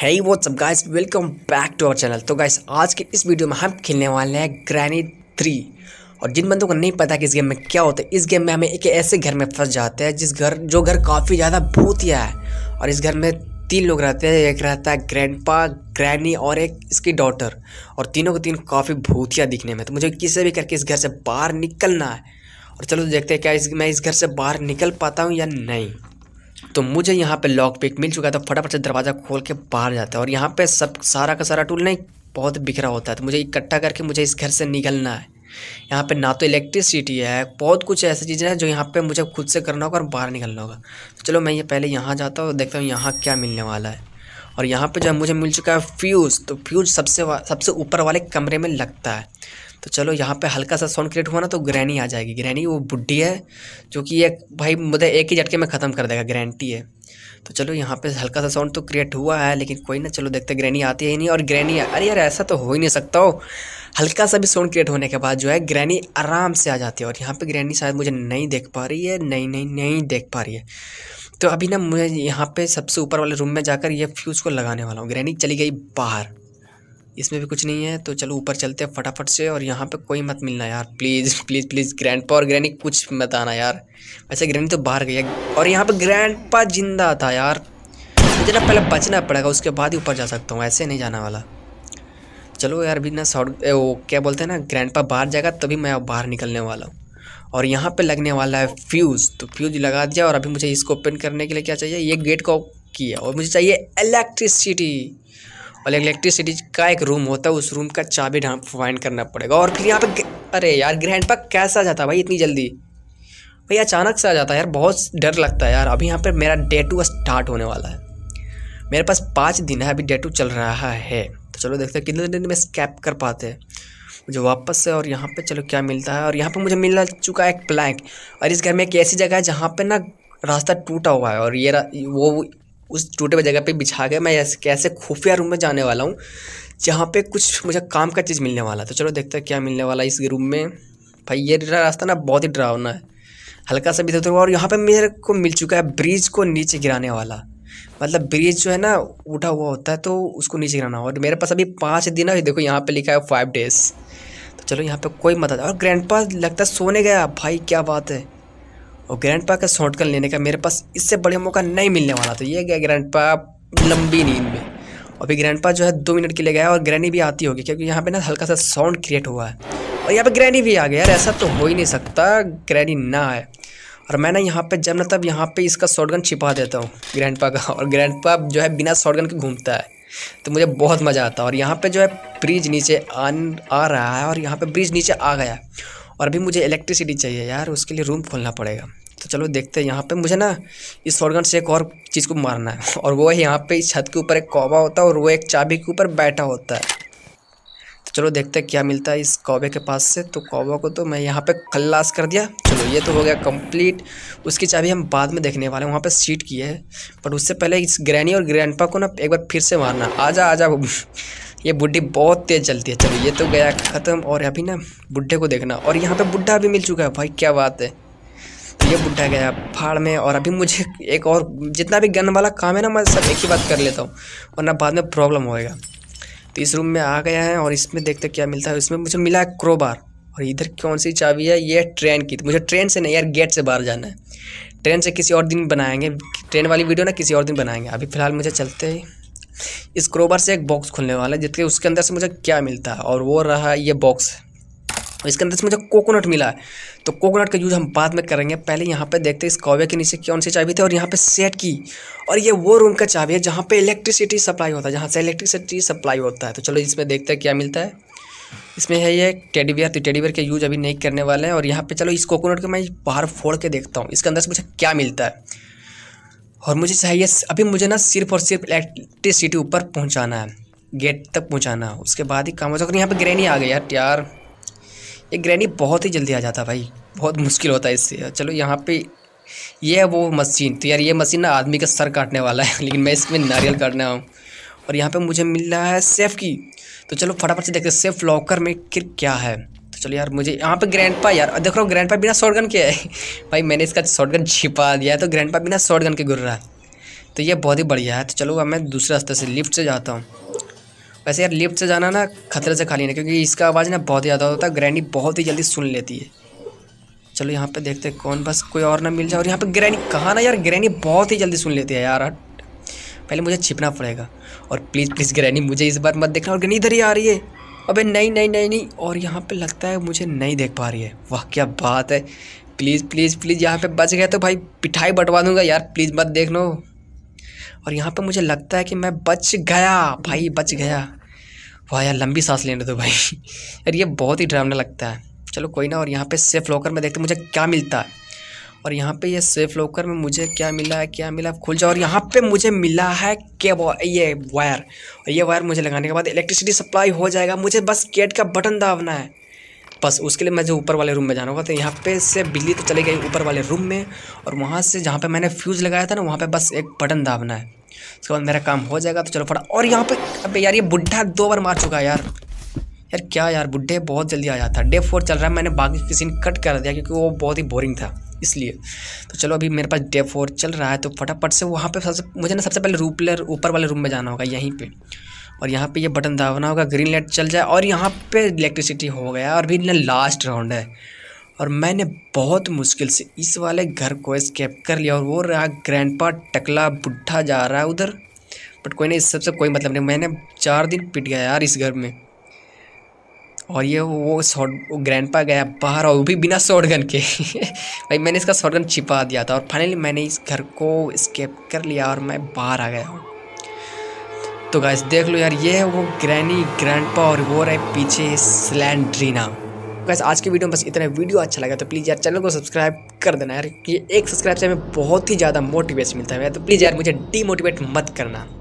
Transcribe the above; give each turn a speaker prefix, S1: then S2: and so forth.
S1: है वो सब guys welcome back to our channel तो गाइस आज के इस वीडियो में हम खेलने वाले हैं ग्रैनी थ्री और जिन बंदों को नहीं पता कि इस गेम में क्या होता है इस गेम में हमें एक ऐसे घर में फंस जाते हैं जिस घर जो घर काफ़ी ज़्यादा भूतिया है और इस घर में तीन लोग रहते हैं एक रहता है ग्रैंड ग्रैनी और एक इसकी डॉटर और तीनों के तीन काफ़ी भूतिया दिखने में तो मुझे किसी भी करके इस घर से बाहर निकलना है और चलो देखते हैं क्या इस मैं इस घर से बाहर निकल पाता हूँ या नहीं तो मुझे यहाँ पे लॉक पिक मिल चुका था तो फटाफट से दरवाज़ा खोल के बाहर जाता है और यहाँ पे सब सारा का सारा टूल नहीं बहुत बिखरा होता है तो मुझे इकट्ठा करके मुझे इस घर से निकलना है यहाँ पे ना तो इलेक्ट्रिसिटी है बहुत कुछ ऐसी चीज़ें हैं जो यहाँ पे मुझे खुद से करना होगा और बाहर निकलना होगा तो चलो मैं ये पहले यहाँ जाता हूँ देखता हूँ यहाँ क्या मिलने वाला है और यहाँ पे जो मुझे मिल चुका है फ्यूज़ तो फ्यूज़ सबसे सबसे ऊपर वाले कमरे में लगता है तो चलो यहाँ पे हल्का सा साउंड क्रिएट हुआ ना तो ग्रैनी आ जाएगी ग्रैनी वो बुढ़ी है जो कि एक भाई मुझे एक ही झटके में ख़त्म कर देगा ग्रैंटी है तो चलो यहाँ पे हल्का सा साउंड तो क्रिएट हुआ है लेकिन कोई ना चलो देखते ग्रैनी आती है ही नहीं और ग्रैनी अरे यार ऐसा तो हो ही नहीं सकता हो हल्का सा भी साउंड क्रिएट होने के बाद जो है ग्रैनी आराम से आ जाती है और यहाँ पर ग्रैनी शायद मुझे नहीं देख पा रही है नहीं नहीं नहीं देख पा रही है तो अभी ना मुझे यहाँ पे सबसे ऊपर वाले रूम में जाकर ये फ्यूज़ को लगाने वाला हूँ ग्रैनी चली गई बाहर इसमें भी कुछ नहीं है तो चलो ऊपर चलते हैं फटाफट से और यहाँ पे कोई मत मिलना यार प्लीज़ प्लीज़ प्लीज़ ग्रैंड पा और ग्रैनी कुछ मत आना यार वैसे ग्रैनी तो बाहर है और यहाँ पे ग्रैंड पा जिंदा था यार मुझे ना पहले बचना पड़ेगा उसके बाद ही ऊपर जा सकता हूँ ऐसे नहीं जाना वाला चलो यार अभी ना शॉर्ट वो क्या बोलते हैं ना ग्रैंड पा बाहर जाएगा तभी मैं बाहर निकलने वाला हूँ और यहाँ पर लगने वाला है फ्यूज़ तो फ्यूज़ लगा दिया और अभी मुझे इसको ओपन करने के लिए क्या चाहिए ये गेट को किया और मुझे चाहिए इलेक्ट्रिसिटी और इलेक्ट्रिसिटी का एक रूम होता है उस रूम का चाबी ढांप फाइंड करना पड़ेगा और फिर यहाँ पे अरे यार ग्रैंड पा आ जाता है भाई इतनी जल्दी भाई अचानक से आ जाता है यार बहुत डर लगता है यार अभी यहाँ पर मेरा डे टू स्टार्ट होने वाला है मेरे पास पाँच दिन है अभी डे टू चल रहा है तो चलो देखते हैं कितने दिन में स्कैप कर पाते हैं मुझे वापस से और यहाँ पे चलो क्या मिलता है और यहाँ पे मुझे मिल चुका है एक प्लैंक और इस घर में एक ऐसी जगह है जहाँ पे ना रास्ता टूटा हुआ है और ये वो उस टूटे हुए जगह पे बिछा के मैं ऐसे कैसे खुफिया रूम में जाने वाला हूँ जहाँ पे कुछ मुझे काम का चीज़ मिलने वाला तो चलो देखते हैं क्या मिलने वाला इस रूम में भाई ये रास्ता ना बहुत ही डरावना है हल्का सा भी इधर और यहाँ पे मेरे को मिल चुका है ब्रिज को नीचे गिराने वाला मतलब ब्रिज जो है ना उठा हुआ होता है तो उसको नीचे गिराना और मेरे पास अभी पाँच दिन है देखो यहाँ पे लिखा है फाइव डेज़ तो चलो यहाँ पे कोई मदद और ग्रैंड लगता है सोने गया भाई क्या बात है और ग्रैंड पा का शॉर्टकन लेने का मेरे पास इससे बड़े मौका नहीं मिलने वाला था ये गया ग्रैंड पा लंबी नींद में और फिर ग्रैंड पा जो है दो मिनट के लिए गया और ग्रैनी भी आती होगी क्योंकि यहाँ पे ना हल्का सा साउंड क्रिएट हुआ है और यहाँ पे ग्रैनी भी आ गया यार ऐसा तो हो ही नहीं सकता ग्रैनी ना आए और मैं ना यहाँ पे जब ना तब यहाँ पे इसका शॉटगन छिपा देता हूँ ग्रैंड पा का और ग्रैंड पा जो है बिना शॉटगन के घूमता है तो मुझे बहुत मज़ा आता है और यहाँ पर जो है ब्रिज नीचे आन आ रहा है और यहाँ पर ब्रिज नीचे आ गया और अभी मुझे इलेक्ट्रिसिटी चाहिए यार उसके लिए रूम खोलना पड़ेगा तो चलो देखते हैं यहाँ पे मुझे ना इस शॉर्टगन से एक और चीज़ को मारना है और वो है यहाँ पे इस छत के ऊपर एक कौवा होता है और वो एक चाबी के ऊपर बैठा होता है तो चलो देखते हैं क्या मिलता है इस कौवे के पास से तो कौवा को तो मैं यहाँ पे खल्लास कर दिया चलो ये तो हो गया कंप्लीट उसकी चाबी हम बाद में देखने वाले हैं वहाँ पर सीट की है बट उससे पहले इस ग्रैनी और ग्रैंड को ना एक बार फिर से मारना आ जा ये बुढ़ी बहुत तेज़ चलती है चलो ये तो गया ख़त्म और अभी ना बुढ़े को देखना और यहाँ पर बुढ़ा भी मिल चुका है भाई क्या बात है ये बुढ़ा गया फाड़ में और अभी मुझे एक और जितना भी गन वाला काम है ना मैं सब एक ही बात कर लेता हूँ और ना बाद में प्रॉब्लम होएगा तो इस रूम में आ गया है और इसमें देखते क्या मिलता है इसमें मुझे मिला है क्रोबार और इधर कौन सी चाबी है ये ट्रेन की मुझे ट्रेन से नहीं यार गेट से बाहर जाना है ट्रेन से किसी और दिन बनाएंगे ट्रेन वाली वीडियो ना किसी और दिन बनाएंगे अभी फ़िलहाल मुझे चलते ही इस क्रोबार से एक बॉक्स खुलने वाला है जिसके उसके अंदर से मुझे क्या मिलता है और वो रहा ये बॉक्स और इसके अंदर से मुझे कोकोनट मिला है तो कोकोनट का यूज़ हम बाद में करेंगे पहले यहाँ पे देखते हैं इस कौवे के नीचे कौन सी चाबी थी और यहाँ पे सेट की और ये वो रूम का चाबी है जहाँ पे इलेक्ट्रिसिटी सप्लाई होता है जहाँ से इलेक्ट्रिसिटी सप्लाई होता है तो चलो इसमें देखते हैं क्या मिलता है इसमें है ये टेडीवियर तो टेडी का यूज़ अभी नहीं करने वाला है और यहाँ पर चलो इस कोकोनट को मैं बाहर फोड़ के देखता हूँ इसके अंदर से मुझे क्या मिलता है और मुझे चाहिए अभी मुझे ना सिर्फ और सिर्फ इलेक्ट्रिसिटी ऊपर पहुँचाना है गेट तक पहुँचाना उसके बाद ही काम हो जाएगा यहाँ पर ग्रेनी आ गई यार यार ये ग्रैनी बहुत ही जल्दी आ जाता भाई बहुत मुश्किल होता है इससे चलो यहाँ पे ये है वो मशीन तो यार ये मशीन ना आदमी का सर काटने वाला है लेकिन मैं इसमें नारियल काटने आऊँ और यहाँ पे मुझे मिल रहा है सेफ़ की तो चलो फटाफट से देखते सेफ़ लॉकर में फिर क्या है तो चलो यार मुझे यहाँ पे पा यार देख रहा हूँ ग्रैंडपा बिना गन के है भाई मैंने इसका गन छिपा दिया है तो ग्रैंडपा बिना गन के गुर रहा है तो ये बहुत ही बढ़िया है तो चलो अब मैं दूसरे रास्ते से लिफ्ट से जाता हूँ वैसे यार लिफ्ट से जाना ना खतरे से खाली ना क्योंकि इसका आवाज़ ना बहुत ज़्यादा होता है ग्रैनी बहुत ही जल्दी सुन लेती है चलो यहाँ पे देखते हैं कौन बस कोई और ना मिल जाए और यहाँ पे ग्रैनी कहाँ ना यार ग्रैनी बहुत ही जल्दी सुन लेती है यार पहले मुझे छिपना पड़ेगा और प्लीज़ प्लीज़ ग्रैनी मुझे इस बार मत देखना और ग्रैनी इधर ही आ रही है अबे नहीं नहीं नहीं नहीं और यहाँ पे लगता है मुझे नहीं देख पा रही है वाह क्या बात है प्लीज़ प्लीज़ प्लीज़ यहाँ पे बच गया तो भाई पिठाई बटवा दूंगा यार प्लीज़ मत देखना और यहाँ पे मुझे लगता है कि मैं बच गया भाई बच गया वाह यार लंबी सांस लेने दो भाई यार ये बहुत ही डरावना लगता है चलो कोई ना और यहाँ पे सेफ लॉकर में देखते मुझे क्या मिलता है और यहाँ पे ये सेफ लॉकर में मुझे क्या मिला है क्या मिला खुल जाओ और यहाँ पे मुझे मिला है क्या ये वायर और ये वायर मुझे लगाने के बाद इलेक्ट्रिसिटी सप्लाई हो जाएगा मुझे बस गेट का बटन दाबना है बस उसके लिए मैं जो ऊपर वाले रूम में जाना होगा तो यहाँ पे से बिजली तो चली गई ऊपर वाले रूम में और वहाँ से जहाँ पे मैंने फ्यूज़ लगाया था ना वहाँ पे बस एक बटन दाबना है उसके बाद मेरा काम हो जाएगा तो चलो फटा और यहाँ पे अब यार ये बुढ़ा दो बार मार चुका है यार यार क्या यार बुढ़े बहुत जल्दी आ जाता है डे फोर चल रहा है मैंने बाकी किसी ने कट कर दिया क्योंकि वो बहुत ही बोरिंग था इसलिए तो चलो अभी मेरे पास डे फोर चल रहा है तो फटाफट से वहाँ पर सबसे मुझे ना सबसे पहले रूपलर ऊपर वाले रूम में जाना होगा यहीं पर और यहाँ पे ये बटन दबाना होगा ग्रीन लाइट चल जाए और यहाँ पे इलेक्ट्रिसिटी हो गया और भी इतना लास्ट राउंड है और मैंने बहुत मुश्किल से इस वाले घर को स्केप कर लिया और वो रहा ग्रैंडपा टकला बुढ़ा जा रहा है उधर बट कोई नहीं इस सबसे कोई मतलब नहीं मैंने चार दिन पिट गया यार इस घर में और ये वो शॉर्ट पा गया बाहर और वो भी बिना शॉर्ट गन के भाई मैंने इसका शॉर्ट गन छिपा दिया था और फाइनली मैंने इस घर को स्केप कर लिया और मैं बाहर आ गया हूँ तो गाइस देख लो यार ये है वो ग्रैनी ग्रैंडपा और वो रहे पीछे स्लैंड्रीना गाइस आज की वीडियो में बस इतना वीडियो अच्छा लगा तो प्लीज़ यार चैनल को सब्सक्राइब कर देना यार ये एक सब्सक्राइब से हमें बहुत ही ज़्यादा मोटिवेशन मिलता है तो प्लीज़ यार मुझे डीमोटिवेट मत करना